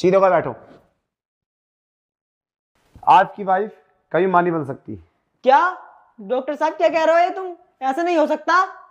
सीधे का बैठो आपकी वाइफ कभी मानी बन सकती क्या डॉक्टर साहब क्या कह रहे हो तुम ऐसा नहीं हो सकता